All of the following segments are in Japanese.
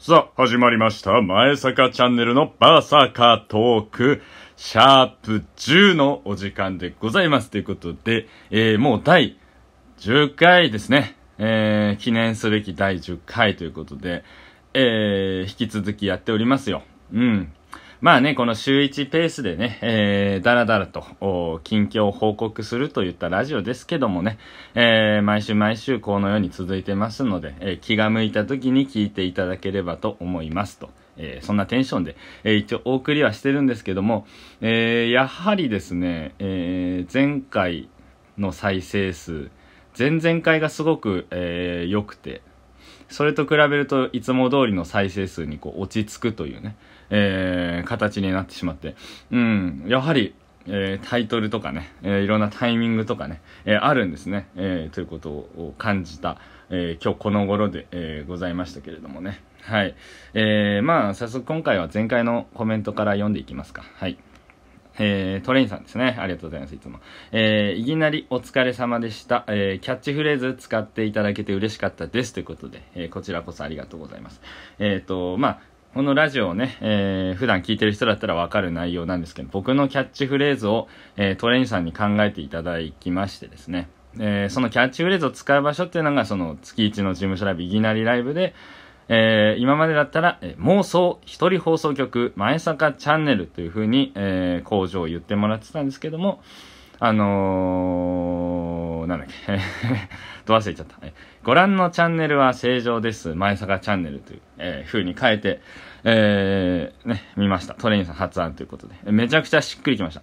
さあ、始まりました。前坂チャンネルのバーサーカートーク、シャープ10のお時間でございます。ということで、えー、もう第10回ですね。えー、記念すべき第10回ということで、えー、引き続きやっておりますよ。うん。まあね、この週1ペースでね、えー、だらだらと、近況を報告するといったラジオですけどもね、えー、毎週毎週このように続いてますので、えー、気が向いた時に聞いていただければと思いますと。えー、そんなテンションで、えー、一応お送りはしてるんですけども、えー、やはりですね、え前回の再生数、前々回がすごく良、えー、くて、それと比べるといつも通りの再生数にこう落ち着くというね、えー、形になってしまって、うん、やはり、えー、タイトルとかね、えー、いろんなタイミングとかね、えー、あるんですね、えー、ということを感じた、えー、今日この頃で、えー、ございましたけれどもね。はい。えー、まあ、早速今回は前回のコメントから読んでいきますか。はい。えー、トレインさんですね。ありがとうございます、いつも。えー、いきなりお疲れ様でした。えー、キャッチフレーズ使っていただけて嬉しかったです。ということで、えー、こちらこそありがとうございます。えっ、ー、と、まあ、このラジオをね、えー、普段聞いてる人だったらわかる内容なんですけど、僕のキャッチフレーズを、えー、トレインさんに考えていただきましてですね、えー、そのキャッチフレーズを使う場所っていうのが、その月一の事務所ライブ、いきなりライブで、えー、今までだったら、えー、妄想一人放送局前坂チャンネルというふうに、えー、工場を言ってもらってたんですけども、あのー、なんだっけ、ど忘れちゃった。ご覧のチャンネルは正常です。前坂チャンネルという、えー、風に変えて、えー、ね、見ました。トレインさん発案ということで。めちゃくちゃしっくりきました。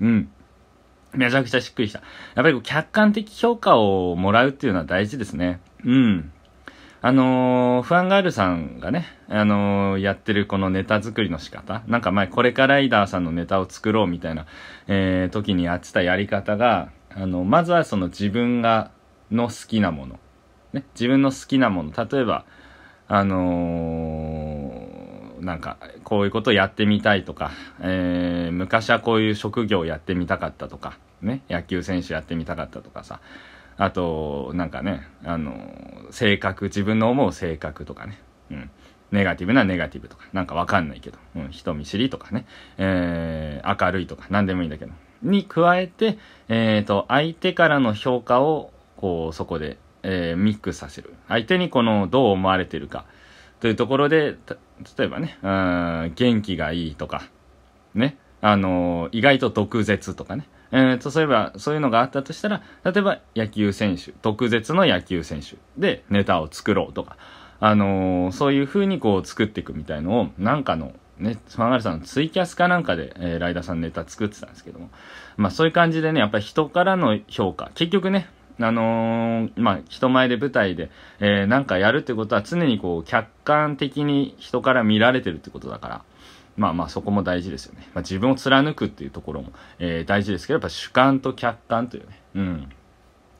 うん。めちゃくちゃしっくりした。やっぱり客観的評価をもらうっていうのは大事ですね。うん。あのー、ファンガールさんがね、あのー、やってるこのネタ作りの仕方。なんか前、これからライダーさんのネタを作ろうみたいな、えー、時にやってたやり方が、あの、まずはその自分が、の好きなもの。ね、自分の好きなもの例えばあのー、なんかこういうことやってみたいとか、えー、昔はこういう職業やってみたかったとか、ね、野球選手やってみたかったとかさあとなんかね、あの性格自分の思う性格とかね、うん、ネガティブなネガティブとかなんかわかんないけど、うん、人見知りとかね、えー、明るいとか何でもいいんだけどに加えて、えーと相手からの評価をこうそこでえー、ミックスさせる。相手にこの、どう思われてるか。というところで、例えばね、うん、元気がいいとか、ね、あのー、意外と毒舌とかね。えー、例えば、そういうのがあったとしたら、例えば野球選手、毒舌の野球選手でネタを作ろうとか、あのー、そういう風にこう作っていくみたいのを、なんかの、ね、スマがるさんのツイキャスかなんかで、えー、ライダーさんネタ作ってたんですけども、まあそういう感じでね、やっぱり人からの評価、結局ね、あのー、まあ、人前で舞台で、えー、なんかやるってことは常にこう、客観的に人から見られてるってことだから、まあまあそこも大事ですよね。まあ、自分を貫くっていうところも、えー、大事ですけど、やっぱ主観と客観というね、うん。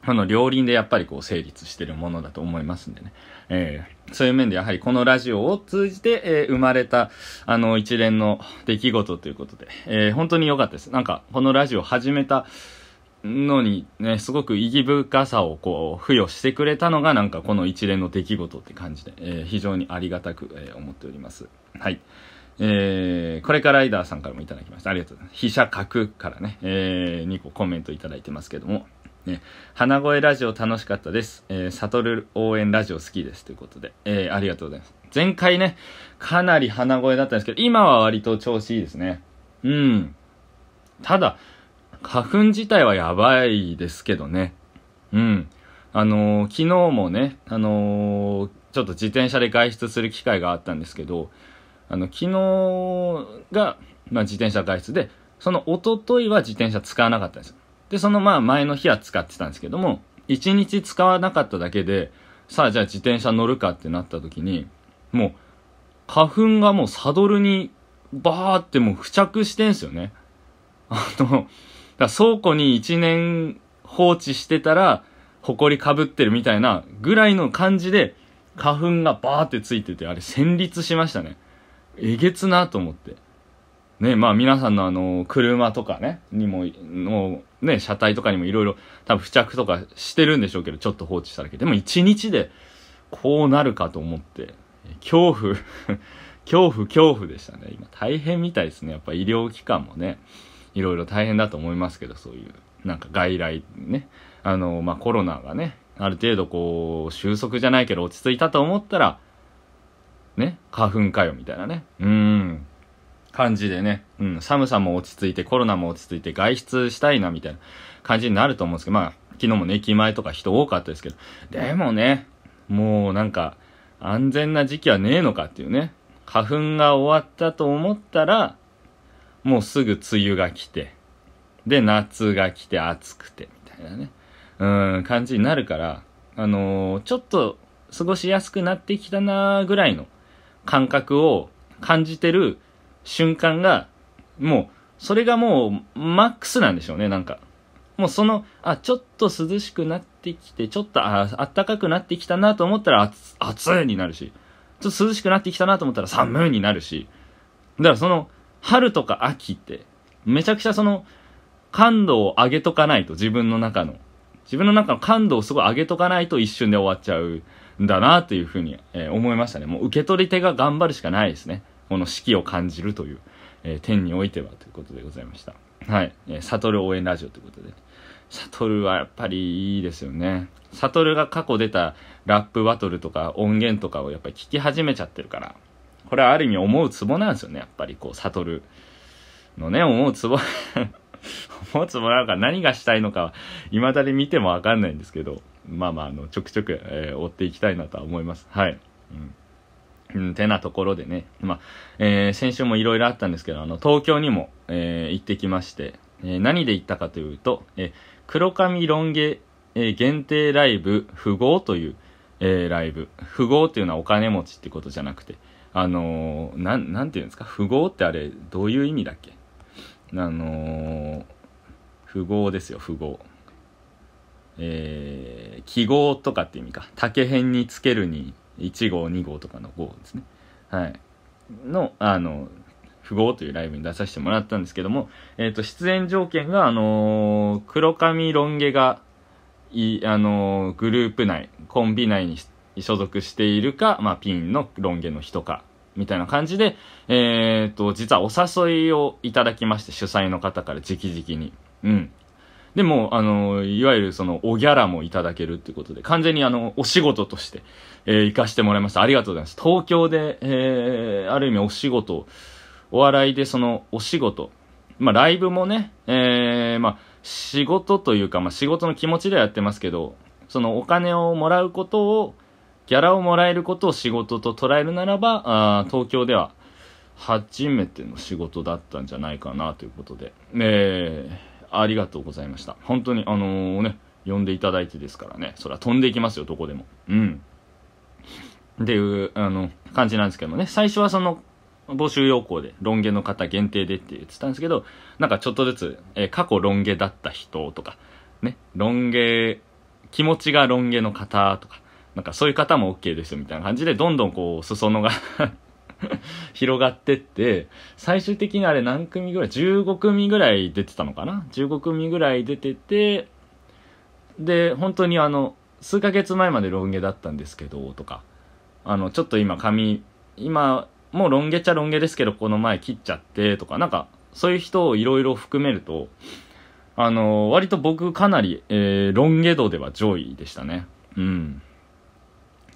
この、両輪でやっぱりこう成立してるものだと思いますんでね。えー、そういう面でやはりこのラジオを通じて、えー、生まれた、あの、一連の出来事ということで、えー、本当に良かったです。なんか、このラジオ始めた、のにね、すごく意義深さをこう、付与してくれたのが、なんかこの一連の出来事って感じで、えー、非常にありがたく、えー、思っております。はい。えー、これからライダーさんからもいただきました。ありがとうございます。飛車角からね、えー、2個コメントいただいてますけども、ね、花声ラジオ楽しかったです。えー、サトル応援ラジオ好きです。ということで、えー、ありがとうございます。前回ね、かなり花声だったんですけど、今は割と調子いいですね。うん。ただ、花粉自体はやばいですけどね。うん。あのー、昨日もね、あのー、ちょっと自転車で外出する機会があったんですけど、あの、昨日が、まあ、自転車外出で、その一昨日は自転車使わなかったんですで、そのまあ前の日は使ってたんですけども、一日使わなかっただけで、さあじゃあ自転車乗るかってなった時に、もう、花粉がもうサドルにバーってもう付着してんすよね。あの、だ倉庫に1年放置してたら、埃かぶってるみたいなぐらいの感じで、花粉がバーってついてて、あれ戦慄しましたね。えげつなと思って。ね、まあ皆さんのあの、車とかね、にも、の、ね、車体とかにもいろいろ多分付着とかしてるんでしょうけど、ちょっと放置しただけでも1日でこうなるかと思って、恐怖恐怖恐怖でしたね。今大変みたいですね。やっぱ医療機関もね。いろいろ大変だと思いますけどそういうなんか外来ねあのまあコロナがねある程度こう収束じゃないけど落ち着いたと思ったらね花粉かよみたいなねうん感じでね、うん、寒さも落ち着いてコロナも落ち着いて外出したいなみたいな感じになると思うんですけどまあ昨日もね駅前とか人多かったですけどでもねもうなんか安全な時期はねえのかっていうね花粉が終わったと思ったらもうすぐ梅雨が来て、で、夏が来て暑くて、みたいなね、うん、感じになるから、あのー、ちょっと過ごしやすくなってきたなぐらいの感覚を感じてる瞬間が、もう、それがもう、マックスなんでしょうね、なんか。もうその、あ、ちょっと涼しくなってきて、ちょっと、あ、暖かくなってきたなと思ったら、暑いになるし、ちょっと涼しくなってきたなと思ったら寒いになるし、だからその、春とか秋って、めちゃくちゃその、感度を上げとかないと、自分の中の。自分の中の感度をすごい上げとかないと一瞬で終わっちゃうんだなというふうに、えー、思いましたね。もう受け取り手が頑張るしかないですね。この四季を感じるという、えー、点においてはということでございました。はい。えー、サトル応援ラジオということで。サトルはやっぱりいいですよね。サトルが過去出たラップバトルとか音源とかをやっぱり聞き始めちゃってるから。これはある意味思うツボなんですよね、やっぱりこう、悟るのね、思うツボ 思うツボなのか何がしたいのかは、未だに見てもわかんないんですけど、まあまあ、あの、ちょくちょく、えー、追っていきたいなとは思います。はい。うんうん、てなところでね、まあ、えー、先週もいろいろあったんですけど、あの、東京にも、えー、行ってきまして、えー、何で行ったかというと、え黒髪ロン毛、え限定ライブ、富豪という、えライブ。富豪っていうのはお金持ちってことじゃなくて、あのー、なん、なんていうんですか、符号ってあれ、どういう意味だっけあのー、符号ですよ、符号。えー、記号とかって意味か。竹編につけるに、1号、2号とかの号ですね。はい。の、あの、符号というライブに出させてもらったんですけども、えっ、ー、と、出演条件が、あのー、黒髪ロン毛が、い、あのー、グループ内、コンビ内に所属しているか、まあ、ピンのロン毛の人か、みたいな感じで、えっ、と、実はお誘いをいただきまして、主催の方から直々に。うん。でも、あの、いわゆるその、おギャラもいただけるってことで、完全にあの、お仕事として、えー、行かしてもらいました。ありがとうございます。東京で、えー、ある意味お仕事、お笑いでその、お仕事、まあ、ライブもね、えー、まあ、仕事というか、まあ、仕事の気持ちではやってますけど、その、お金をもらうことを、ギャラをもらえることを仕事と捉えるならば、あ東京では初めての仕事だったんじゃないかなということで、えありがとうございました。本当に、あのー、ね、呼んでいただいてですからね、そら飛んでいきますよ、どこでも。うん。っていう、あの、感じなんですけどね、最初はその、募集要項で、ロン毛の方限定でって言ってたんですけど、なんかちょっとずつ、えー、過去ロン毛だった人とか、ね、ロン毛、気持ちがロン毛の方とか、なんかそういう方も OK ですよみたいな感じで、どんどんこう、裾野が 広がってって、最終的にあれ何組ぐらい ?15 組ぐらい出てたのかな ?15 組ぐらい出てて、で、本当にあの、数ヶ月前までロン毛だったんですけど、とか、あの、ちょっと今髪、今、もうロン毛っちゃロン毛ですけど、この前切っちゃって、とか、なんか、そういう人をいろいろ含めると、あの、割と僕かなり、えー、ロン毛度では上位でしたね。うん。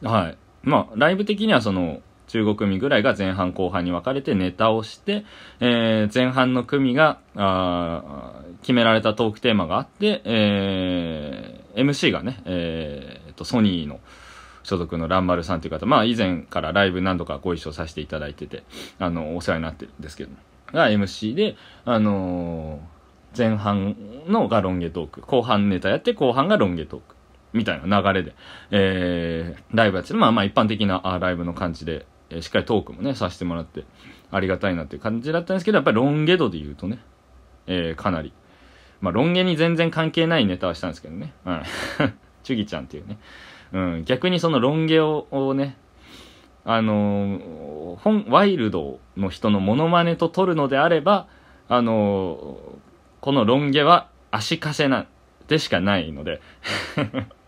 はいまあ、ライブ的にはその中国組ぐらいが前半後半に分かれてネタをして、えー、前半の組があ決められたトークテーマがあって、えー、MC がね、えーと、ソニーの所属のランマルさんという方、まあ、以前からライブ何度かご一緒させていただいててあのお世話になってるんですけどが MC で、あのー、前半のがロン毛トーク後半ネタやって後半がロン毛トークみたいな流れで、えー、ライブやってまあまあ一般的なライブの感じで、えー、しっかりトークもね、させてもらって、ありがたいなっていう感じだったんですけど、やっぱりロンゲ度で言うとね、えー、かなり。まあ、ロンゲに全然関係ないネタはしたんですけどね。うん。チュギちゃんっていうね。うん。逆にそのロンゲををね、あのー、本、ワイルドの人のモノマネと取るのであれば、あのー、このロン毛は足かせな、でしかないので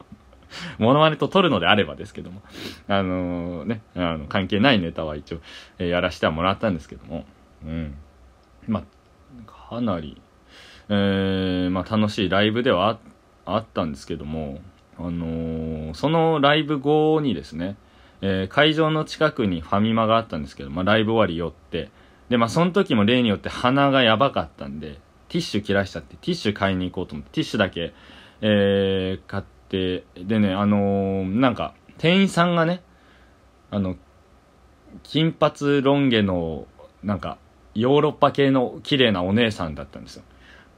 モノマネと撮るのであればですけども、あのー、ね、あの関係ないネタは一応、えー、やらせてはもらったんですけども、うん。まあ、かなり、えー、まあ、楽しいライブではあったんですけども、あのそのライブ後にですね、え会場の近くにファミマがあったんですけど、まあ、ライブ終わり寄って、で、まあ、その時も例によって鼻がやばかったんで、ティッシュ切らしちゃって、ティッシュ買いに行こうと思って、ティッシュだけ、えー、買って、、でね、あのー、なんか、店員さんがね、あの、金髪ロン毛の、なんか、ヨーロッパ系の綺麗なお姉さんだったんですよ。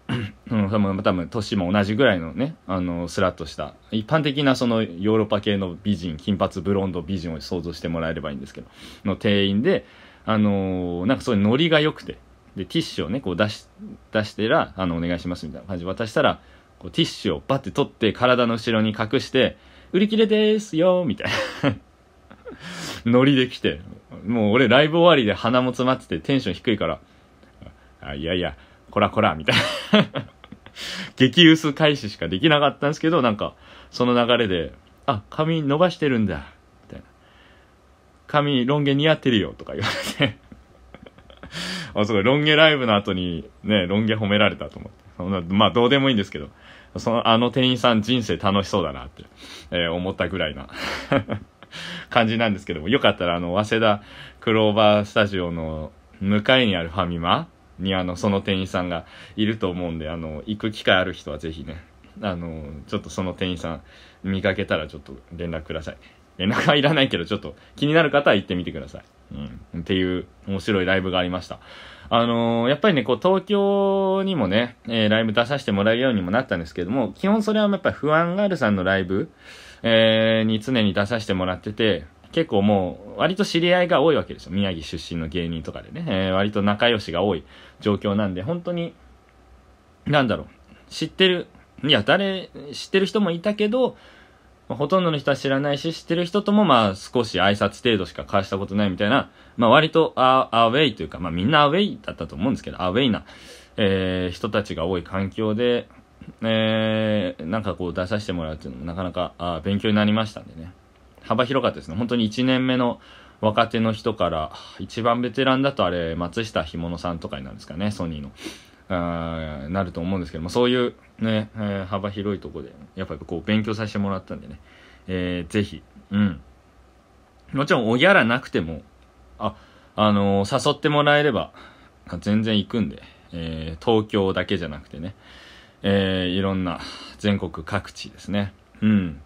うん、多分、多分、年も同じぐらいのね、あの、スラッとした、一般的なそのヨーロッパ系の美人、金髪ブロンド美人を想像してもらえればいいんですけど、の店員で、あのー、なんかそういうノリが良くて、で、ティッシュをね、こう出し、出してら、あの、お願いしますみたいな感じ渡したら、こうティッシュをバッて取って体の後ろに隠して、売り切れですよみたいな ノリで来て、もう俺ライブ終わりで鼻も詰まっててテンション低いから、あいやいや、こらこら、みたいな 激薄開始しかできなかったんですけど、なんか、その流れで、あ、髪伸ばしてるんだ、みたいな。髪、ロン毛似合ってるよ、とか言われてあすごい、ロン毛ライブの後に、ね、ロン毛褒められたと思って。まあ、どうでもいいんですけど、その、あの店員さん人生楽しそうだなって、えー、思ったぐらいな 感じなんですけども、よかったら、あの、早稲田クローバースタジオの向かいにあるファミマに、あの、その店員さんがいると思うんで、あの、行く機会ある人はぜひね、あの、ちょっとその店員さん見かけたらちょっと連絡ください。連絡はいらないけど、ちょっと気になる方は行ってみてください。うん、っていう面白いライブがありました。あのー、やっぱりね、こう、東京にもね、えー、ライブ出させてもらえるようにもなったんですけども、基本それはやっぱ不安があるさんのライブ、えー、に常に出させてもらってて、結構もう、割と知り合いが多いわけですよ。宮城出身の芸人とかでね、えー、割と仲良しが多い状況なんで、本当に、なんだろう、知ってる、いや、誰、知ってる人もいたけど、まあ、ほとんどの人は知らないし、知ってる人ともまあ少し挨拶程度しか交わしたことないみたいな、まあ割とアアウェイというか、まあみんなアウェイだったと思うんですけど、アウェイな、えー、人たちが多い環境で、えー、なんかこう出させてもらうっていうのもなかなかあ勉強になりましたんでね。幅広かったですね。本当に1年目の若手の人から、一番ベテランだとあれ、松下ひものさんとかになるんですかね、ソニーの。あなると思うんですけどもそういうね、えー、幅広いとこでやっぱりこう勉強させてもらったんでね、えー、ぜひうんもちろんおぎゃらなくてもああのー、誘ってもらえれば全然行くんで、えー、東京だけじゃなくてね、えー、いろんな全国各地ですねうん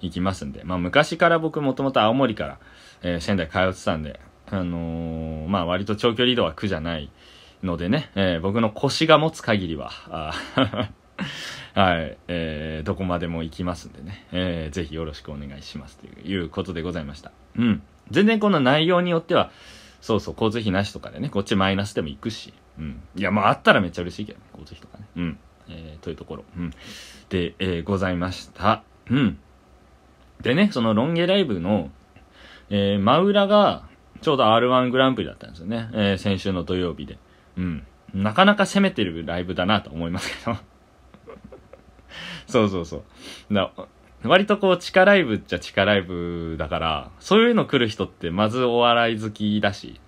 行きますんでまあ昔から僕もともと青森から、えー、仙台通ってたんであのー、まあ割と長距離移動は苦じゃないのでね、えー、僕の腰が持つ限りは、はい、えー、どこまでも行きますんでね、えー、ぜひよろしくお願いしますということでございました。うん。全然この内容によっては、そうそう、交通費なしとかでね、こっちマイナスでも行くし、うん。いや、まああったらめっちゃ嬉しいけど、ね、交通費とかね。うん。えー、というところ、うん。で、えー、ございました。うん。でね、そのロン毛ライブの、えー、真裏が、ちょうど R1 グランプリだったんですよね。えー、先週の土曜日で。うん。なかなか攻めてるライブだなと思いますけど。そうそうそう。だ割とこう地下ライブっちゃ地下ライブだから、そういうの来る人ってまずお笑い好きだし、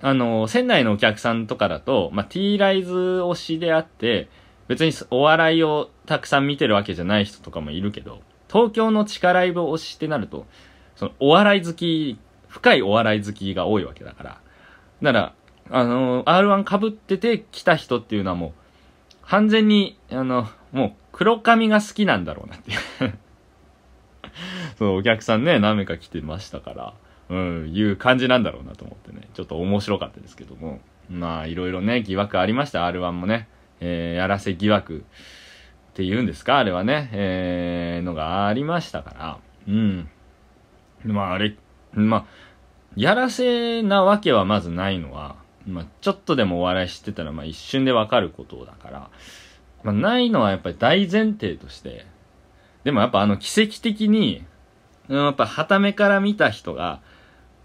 あの、船内のお客さんとかだと、まあ、T ライズ推しであって、別にお笑いをたくさん見てるわけじゃない人とかもいるけど、東京の地下ライブ推しってなると、そのお笑い好き、深いお笑い好きが多いわけだから、なら、あの、R1 被ってて来た人っていうのはもう、完全に、あの、もう、黒髪が好きなんだろうなっていう。そう、お客さんね、何名か来てましたから、うん、いう感じなんだろうなと思ってね、ちょっと面白かったですけども、まあ、いろいろね、疑惑ありました、R1 もね、えー、やらせ疑惑って言うんですか、あれはね、えー、のがありましたから、うん。まあ、あれ、まあ、やらせなわけはまずないのは、まあ、ちょっとでもお笑い知ってたら、まあ、一瞬でわかることだから、まあ、ないのはやっぱり大前提として、でもやっぱあの奇跡的に、うん、やっぱためから見た人が、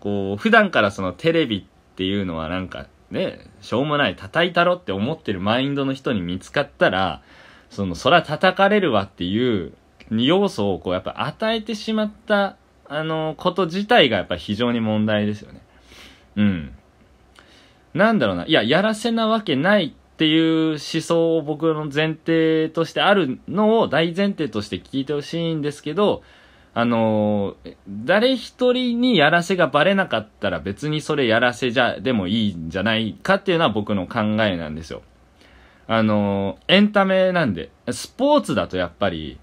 こう、普段からそのテレビっていうのはなんかね、しょうもない、叩いたろって思ってるマインドの人に見つかったら、その、そら叩かれるわっていう要素をこうやっぱ与えてしまった、あの、こと自体がやっぱ非常に問題ですよね。うん。なんだろうな、いや、やらせなわけないっていう思想を僕の前提としてあるのを大前提として聞いてほしいんですけど、あのー、誰一人にやらせがバレなかったら別にそれやらせじゃ、でもいいんじゃないかっていうのは僕の考えなんですよ。あのー、エンタメなんで、スポーツだとやっぱり、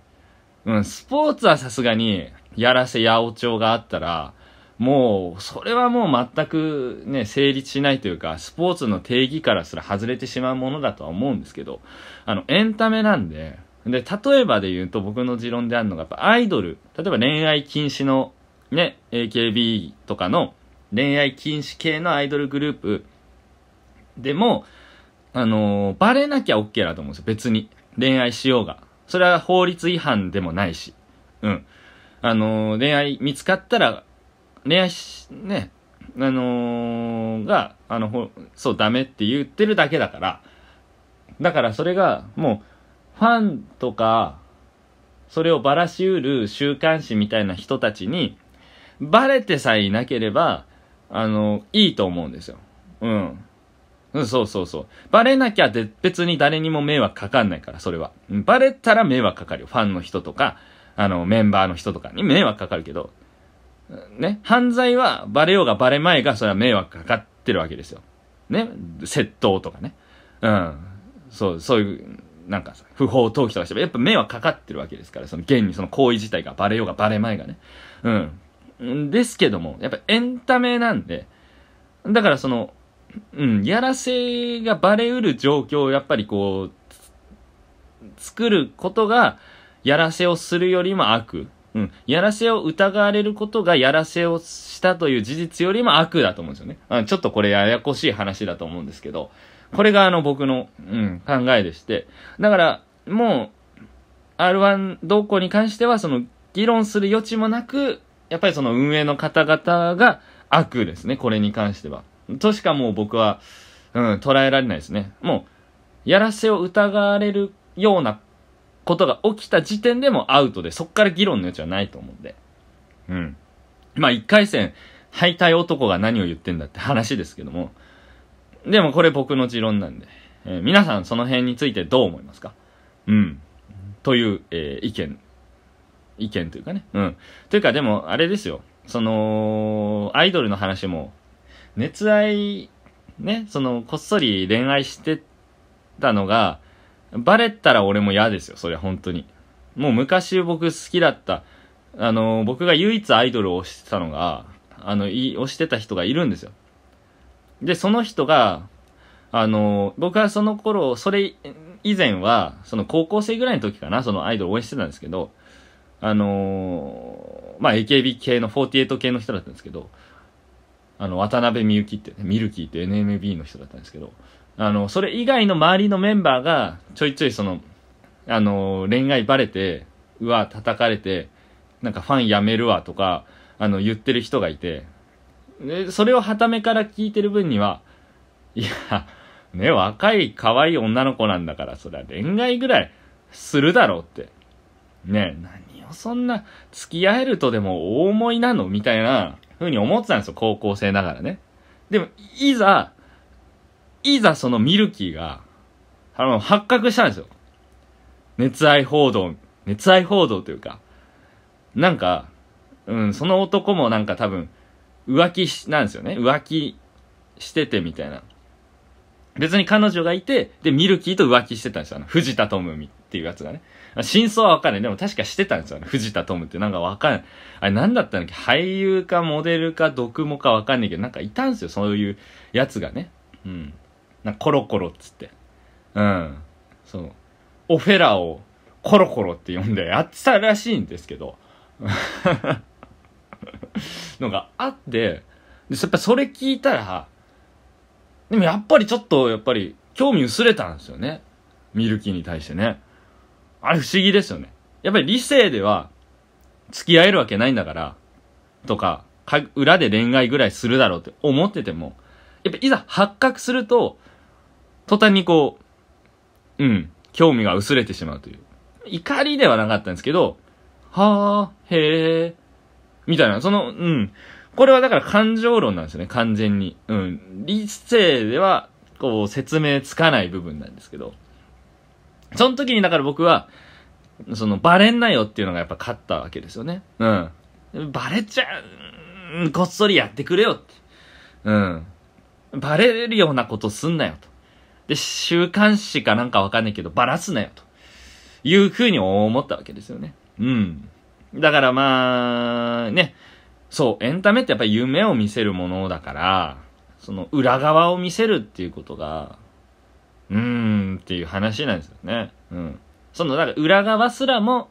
うん、スポーツはさすがに、やらせ八百長があったら、もう、それはもう全くね、成立しないというか、スポーツの定義からすら外れてしまうものだとは思うんですけど、あの、エンタメなんで、で、例えばで言うと僕の持論であるのが、アイドル、例えば恋愛禁止のね、AKB とかの恋愛禁止系のアイドルグループでも、あのバレなきゃ OK だと思うんですよ、別に。恋愛しようが。それは法律違反でもないし。うん。あの恋愛見つかったら恋愛し、ね、あのー、が、あの、ほ、そう、ダメって言ってるだけだから、だからそれが、もう、ファンとか、それをばらしうる週刊誌みたいな人たちに、バレてさえいなければ、あの、いいと思うんですよ。うん。うん、そうそうそう。バレなきゃ別に誰にも迷惑かかんないから、それは。バレたら迷惑かかるよ。ファンの人とか、あの、メンバーの人とかに迷惑かかるけど、ね、犯罪はバレようがバレまいが、それは迷惑かかってるわけですよ。ね、窃盗とかね。うん。そう、そういう、なんかさ、不法投棄とかしてやっぱ迷惑かかってるわけですから、その現にその行為自体がバレようがバレまいがね。うん。ですけども、やっぱエンタメなんで、だからその、うん、やらせがバレうる状況をやっぱりこう、作ることが、やらせをするよりも悪うん。やらせを疑われることがやらせをしたという事実よりも悪だと思うんですよね。ん、ちょっとこれややこしい話だと思うんですけど、これがあの僕の、うん、考えでして。だから、もう、R1 動向に関しては、その、議論する余地もなく、やっぱりその運営の方々が悪ですね、これに関しては。としかもう僕は、うん、捉えられないですね。もう、やらせを疑われるようなことが起きた時点でもアウトで、そっから議論の余地はないと思うんで。うん。まあ、一回戦、敗退男が何を言ってんだって話ですけども。でもこれ僕の持論なんで、えー、皆さんその辺についてどう思いますかうん。という、えー、意見。意見というかね。うん。というかでも、あれですよ。その、アイドルの話も、熱愛、ね、その、こっそり恋愛してたのが、バレたら俺も嫌ですよ、それ本当に。もう昔僕好きだった、あの、僕が唯一アイドルを推してたのが、あの、い推してた人がいるんですよ。で、その人が、あの、僕はその頃、それ以前は、その高校生ぐらいの時かな、そのアイドル応援してたんですけど、あのー、まあ、AKB 系の48系の人だったんですけど、あの、渡辺美幸って、ね、ミルキーって NMB の人だったんですけど、あの、それ以外の周りのメンバーが、ちょいちょいその、あの、恋愛バレて、うわ、叩かれて、なんかファンやめるわとか、あの、言ってる人がいて、で、それをはためから聞いてる分には、いや、ね、若い可愛い女の子なんだから、そりゃ恋愛ぐらいするだろうって。ね何をそんな、付き合えるとでも大思いなのみたいな風に思ってたんですよ、高校生ながらね。でも、いざ、いざそのミルキーが、あの、発覚したんですよ。熱愛報道、熱愛報道というか、なんか、うん、その男もなんか多分、浮気し、なんですよね。浮気しててみたいな。別に彼女がいて、で、ミルキーと浮気してたんですよ。あの、藤田トムっていうやつがね。真相はわかんない。でも確かしてたんですよ藤田ムってなんかわかんない。あれなんだったんだっけ俳優かモデルか毒もかわかんないけど、なんかいたんですよ。そういうやつがね。うん。なコロコロっつって。うん。その、オフェラをコロコロって呼んでや ってたらしいんですけど。のがあって、で、やっぱそれ聞いたら、でもやっぱりちょっと、やっぱり、興味薄れたんですよね。ミルキーに対してね。あれ不思議ですよね。やっぱり理性では、付き合えるわけないんだから、とか、か裏で恋愛ぐらいするだろうって思ってても、やっぱいざ発覚すると、途端にこう、うん、興味が薄れてしまうという。怒りではなかったんですけど、はぁ、へぇ、みたいな、その、うん。これはだから感情論なんですよね、完全に。うん。理性では、こう、説明つかない部分なんですけど。その時に、だから僕は、その、バレんなよっていうのがやっぱ勝ったわけですよね。うん。バレちゃう、ん、こっそりやってくれよって。うん。バレるようなことすんなよと。で、週刊誌かなんかわかんないけど、ばらすなよ、というふうに思ったわけですよね。うん。だからまあ、ね、そう、エンタメってやっぱり夢を見せるものだから、その裏側を見せるっていうことが、うーんっていう話なんですよね。うん。その、だから裏側すらも、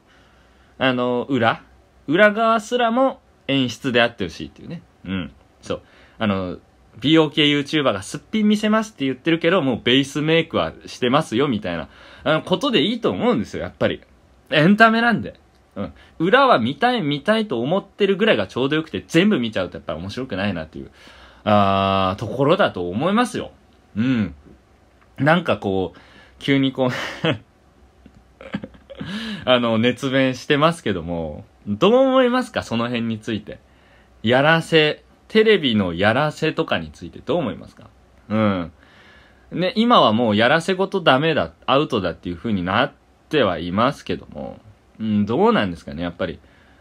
あの、裏裏側すらも演出であってほしいっていうね。うん。そう。あの、美容系 YouTuber がすっぴん見せますって言ってるけど、もうベースメイクはしてますよ、みたいな、あの、ことでいいと思うんですよ、やっぱり。エンタメなんで。うん。裏は見たい見たいと思ってるぐらいがちょうどよくて、全部見ちゃうとやっぱり面白くないなっていう、あー、ところだと思いますよ。うん。なんかこう、急にこう あの、熱弁してますけども、どう思いますかその辺について。やらせテレビのやらせとかについてどう思いますかうん。ね、今はもうやらせごとダメだ、アウトだっていう風になってはいますけども、うん、どうなんですかね、やっぱり。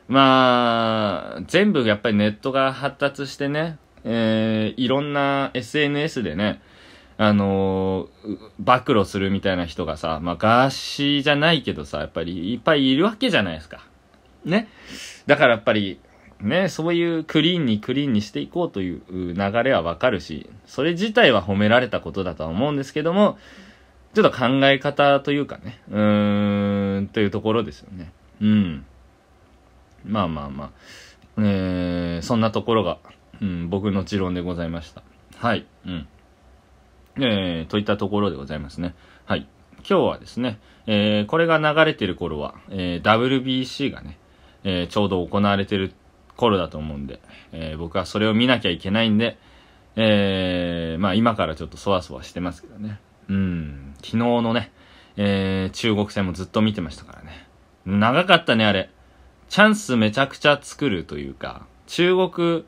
まあ、全部やっぱりネットが発達してね、えー、いろんな SNS でね、あのー、暴露するみたいな人がさ、まあ、ガーシーじゃないけどさ、やっぱりいっぱいいるわけじゃないですか。ね。だからやっぱり、ね、そういうクリーンにクリーンにしていこうという流れはわかるし、それ自体は褒められたことだとは思うんですけども、ちょっと考え方というかね、うーん、というところですよね。うん。まあまあまあ。えー、そんなところが、うん、僕の持論でございました。はい。うん。えー、といったところでございますね。はい。今日はですね、えー、これが流れてる頃は、えー、WBC がね、えー、ちょうど行われてる頃だと思うんで、えー、僕はそれを見なきゃいけないんで、えー、まあ今からちょっとそわそわしてますけどね。うん、昨日のね、えー、中国戦もずっと見てましたからね。長かったね、あれ。チャンスめちゃくちゃ作るというか、中国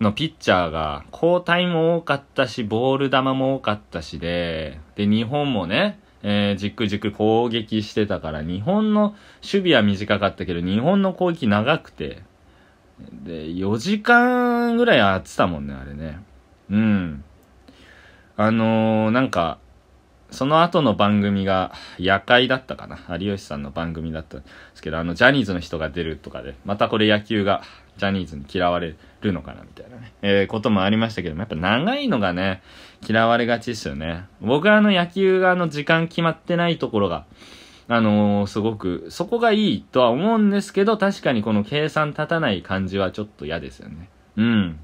のピッチャーが交代も多かったし、ボール球も多かったしで、で、日本もね、えー、じっくじっく攻撃してたから、日本の守備は短かったけど、日本の攻撃長くて、で、4時間ぐらいやってたもんね、あれね。うん。あのー、なんか、その後の番組が、夜会だったかな。有吉さんの番組だったんですけど、あの、ジャニーズの人が出るとかで、またこれ野球が、ジャニーズに嫌われるのかな、みたいなね、えー、こともありましたけども、やっぱ長いのがね、嫌われがちですよね。僕はあの、野球があの、時間決まってないところが、あのー、すごく、そこがいいとは思うんですけど、確かにこの計算立たない感じはちょっと嫌ですよね。うん。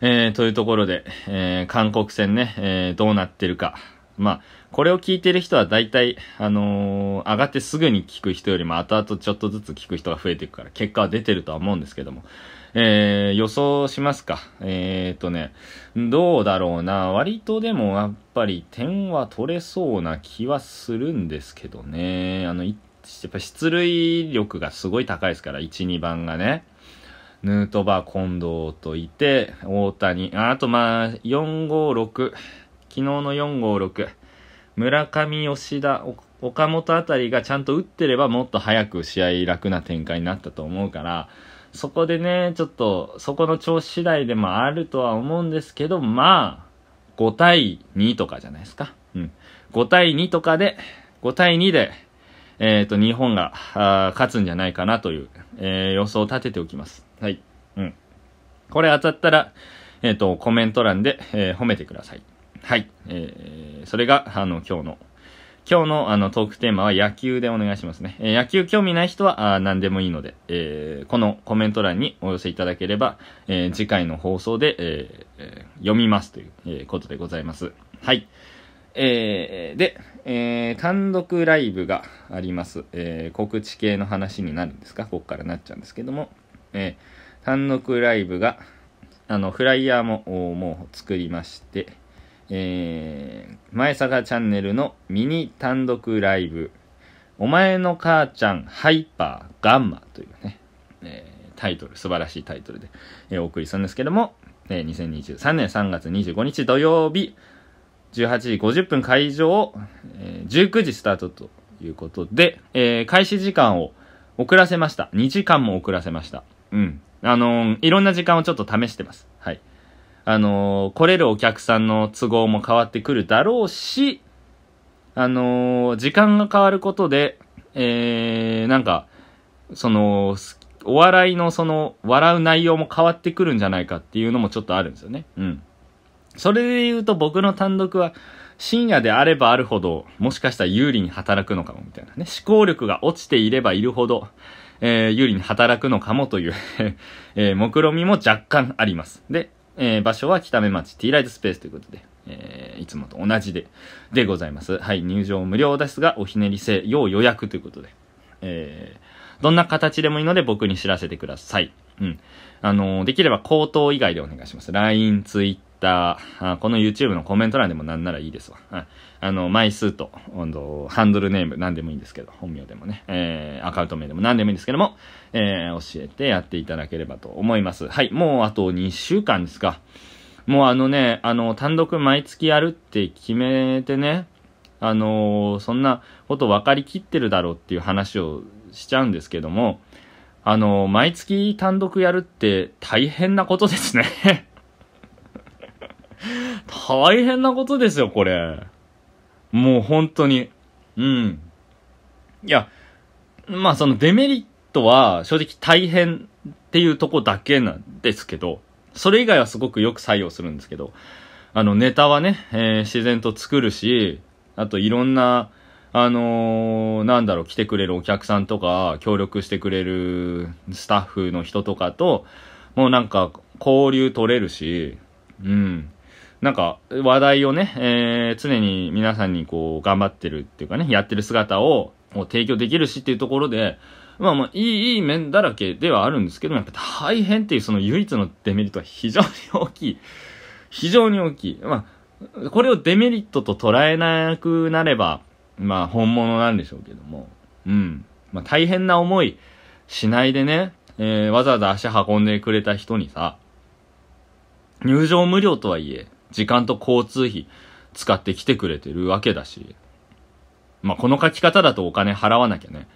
えー、というところで、えー、韓国戦ね、えー、どうなってるか。まあ、これを聞いてる人は大体、あのー、上がってすぐに聞く人よりも後々ちょっとずつ聞く人が増えていくから、結果は出てるとは思うんですけども。えー、予想しますか。えー、とね、どうだろうな。割とでもやっぱり点は取れそうな気はするんですけどね。あの、やっぱ出塁力がすごい高いですから、1、2番がね。ヌートバー、近藤といて、大谷。あと、まあ、4、5、6。昨日の4、5、6。村上、吉田、岡本あたりがちゃんと打ってればもっと早く試合楽な展開になったと思うから、そこでね、ちょっと、そこの調子次第でもあるとは思うんですけど、まあ、5対2とかじゃないですか。うん。5対2とかで、5対2で、えっ、ー、と、日本が、勝つんじゃないかなという、えー、予想を立てておきます。はい。うん。これ当たったら、えっ、ー、と、コメント欄で、えー、褒めてください。はい。えー、それが、あの、今日の今日のあのトークテーマは野球でお願いしますね。えー、野球興味ない人はあ何でもいいので、えー、このコメント欄にお寄せいただければ、えー、次回の放送で、えー、読みますという、ことでございます。はい。えー、で、えー、単独ライブがあります。えー、告知系の話になるんですかここからなっちゃうんですけども、えー、単独ライブが、あの、フライヤーももう作りまして、えー、前坂チャンネルのミニ単独ライブ、お前の母ちゃんハイパーガンマというね、えー、タイトル、素晴らしいタイトルで、えー、お送りするんですけども、えー、2023年3月25日土曜日、18時50分会場、えー、19時スタートということで、えー、開始時間を遅らせました。2時間も遅らせました。うん。あのー、いろんな時間をちょっと試してます。あのー、来れるお客さんの都合も変わってくるだろうし、あのー、時間が変わることで、えー、なんか、その、お笑いのその、笑う内容も変わってくるんじゃないかっていうのもちょっとあるんですよね。うん。それで言うと僕の単独は、深夜であればあるほど、もしかしたら有利に働くのかもみたいなね。思考力が落ちていればいるほど、えー、有利に働くのかもという えー、目論みも若干あります。で、えー、場所は北目町 T ライトスペースということで、えー、いつもと同じで、でございます。はい、入場無料ですが、おひねり制、要予約ということで、えー、どんな形でもいいので僕に知らせてください。うん。あのー、できれば口頭以外でお願いします。LINE、Twitter、この YouTube のコメント欄でもなんならいいですわ。うんあの、枚数と、ハンドルネーム、何でもいいんですけど、本名でもね、えー、アカウント名でも何でもいいんですけども、えー、教えてやっていただければと思います。はい、もうあと2週間ですか。もうあのね、あの、単独毎月やるって決めてね、あのー、そんなこと分かりきってるだろうっていう話をしちゃうんですけども、あのー、毎月単独やるって大変なことですね大変なことですよ、これ。もう本当に。うん。いや、まあそのデメリットは正直大変っていうとこだけなんですけど、それ以外はすごくよく採用するんですけど、あのネタはね、えー、自然と作るし、あといろんな、あのー、なんだろう、来てくれるお客さんとか、協力してくれるスタッフの人とかと、もうなんか交流取れるし、うん。なんか話題をね、えー、常に皆さんにこう頑張ってるっていうかね、やってる姿を提供できるしっていうところで、まあまあいい、いい面だらけではあるんですけど、やっぱ大変っていうその唯一のデメリットは非常に大きい。非常に大きい。まあ、これをデメリットと捉えなくなれば、まあ本物なんでしょうけども、うん。まあ大変な思いしないでね、えー、わざわざ足運んでくれた人にさ、入場無料とはいえ、時間と交通費使って来てくれてるわけだし、まあ、この書き方だとお金払わなきゃね、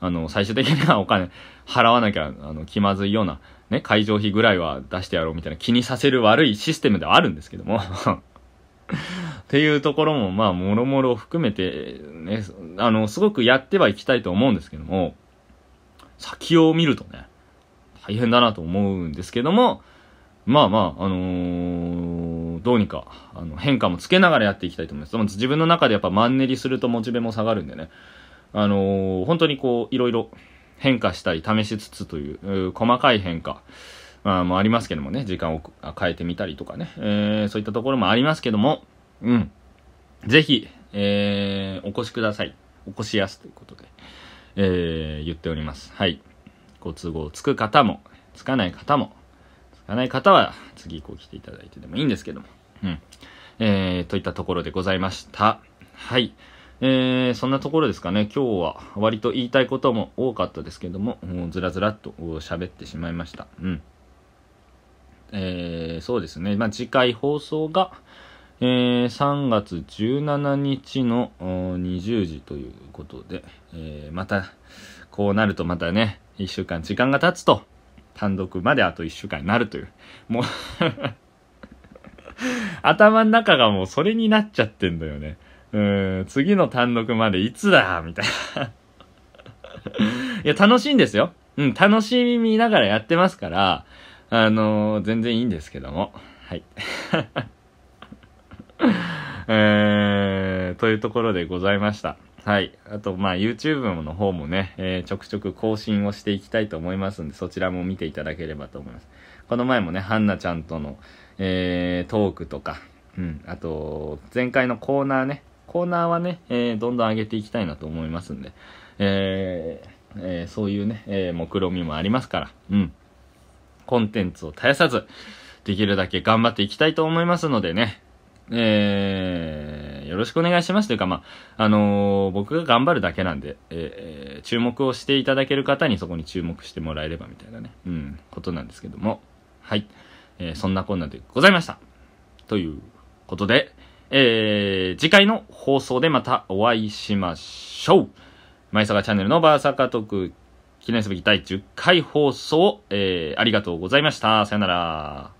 あの、最終的にはお金払わなきゃ、あの、気まずいような、ね、会場費ぐらいは出してやろうみたいな気にさせる悪いシステムではあるんですけどもっていうところも、まあ、もろもろ含めて、ね、あの、すごくやってはいきたいと思うんですけども、先を見るとね、大変だなと思うんですけども、まあまあ、あのー、どうにか、あの、変化もつけながらやっていきたいと思います。自分の中でやっぱマンネリするとモチベも下がるんでね、あのー、本当にこう、いろいろ変化したり試しつつという、う細かい変化、まあ、もありますけどもね、時間を変えてみたりとかね、えー、そういったところもありますけども、うん。ぜひ、えー、お越しください。お越しやすということで、えー、言っております。はい。ご都合つく方も、つかない方も、らない方は、次こう来ていただいてでもいいんですけども。うん。えー、といったところでございました。はい。えー、そんなところですかね。今日は割と言いたいことも多かったですけども、もずらずらっと喋ってしまいました。うん。えー、そうですね。まあ、次回放送が、えー、3月17日の20時ということで、えー、また、こうなるとまたね、1週間時間が経つと、単独まであと1週間になるという。もう 頭の中がもうそれになっちゃってんだよね。うん、次の単独までいつだみたいないや、楽しいんですよ。うん、楽しみながらやってますから、あのー、全然いいんですけども。はい。えー、というところでございました。はい。あと、まあ、YouTube の方もね、えー、ちょくちょく更新をしていきたいと思いますんで、そちらも見ていただければと思います。この前もね、ハンナちゃんとの、えー、トークとか、うん、あと、前回のコーナーね、コーナーはね、えー、どんどん上げていきたいなと思いますんで、えー、えー、そういうね、えー、目論見もありますから、うん。コンテンツを絶やさず、できるだけ頑張っていきたいと思いますのでね、えー、よろしくお願いしますというか、まあ、あのー、僕が頑張るだけなんで、えー、注目をしていただける方にそこに注目してもらえればみたいなね、うん、ことなんですけども、はい。えー、そんなこんなでございました。ということで、えー、次回の放送でまたお会いしましょう。マイサチャンネルのバーサカトーク記念すべき第10回放送、えー、ありがとうございました。さよなら。